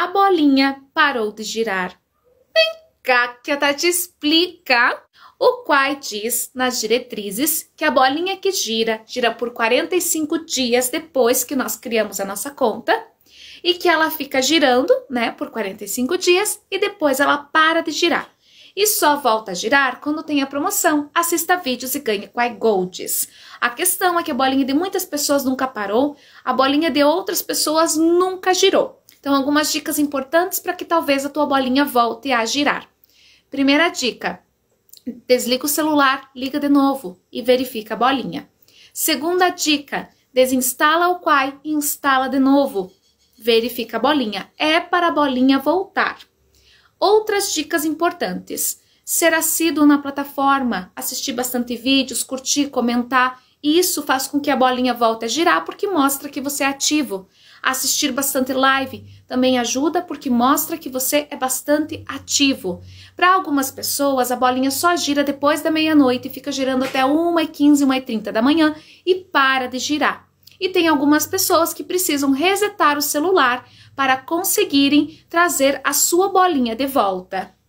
a bolinha parou de girar. Vem cá que a Tati tá explica. O Quai diz nas diretrizes que a bolinha que gira, gira por 45 dias depois que nós criamos a nossa conta e que ela fica girando, né, por 45 dias e depois ela para de girar. E só volta a girar quando tem a promoção. Assista vídeos e ganhe Quai Golds. A questão é que a bolinha de muitas pessoas nunca parou, a bolinha de outras pessoas nunca girou. Então, algumas dicas importantes para que talvez a tua bolinha volte a girar. Primeira dica: desliga o celular, liga de novo e verifica a bolinha. Segunda dica: desinstala o Quai e instala de novo. Verifica a bolinha. É para a bolinha voltar. Outras dicas importantes: ser assíduo na plataforma, assistir bastante vídeos, curtir, comentar isso faz com que a bolinha volte a girar porque mostra que você é ativo. Assistir bastante live também ajuda porque mostra que você é bastante ativo. Para algumas pessoas, a bolinha só gira depois da meia-noite e fica girando até 1h15, 1h30 da manhã e para de girar. E tem algumas pessoas que precisam resetar o celular para conseguirem trazer a sua bolinha de volta.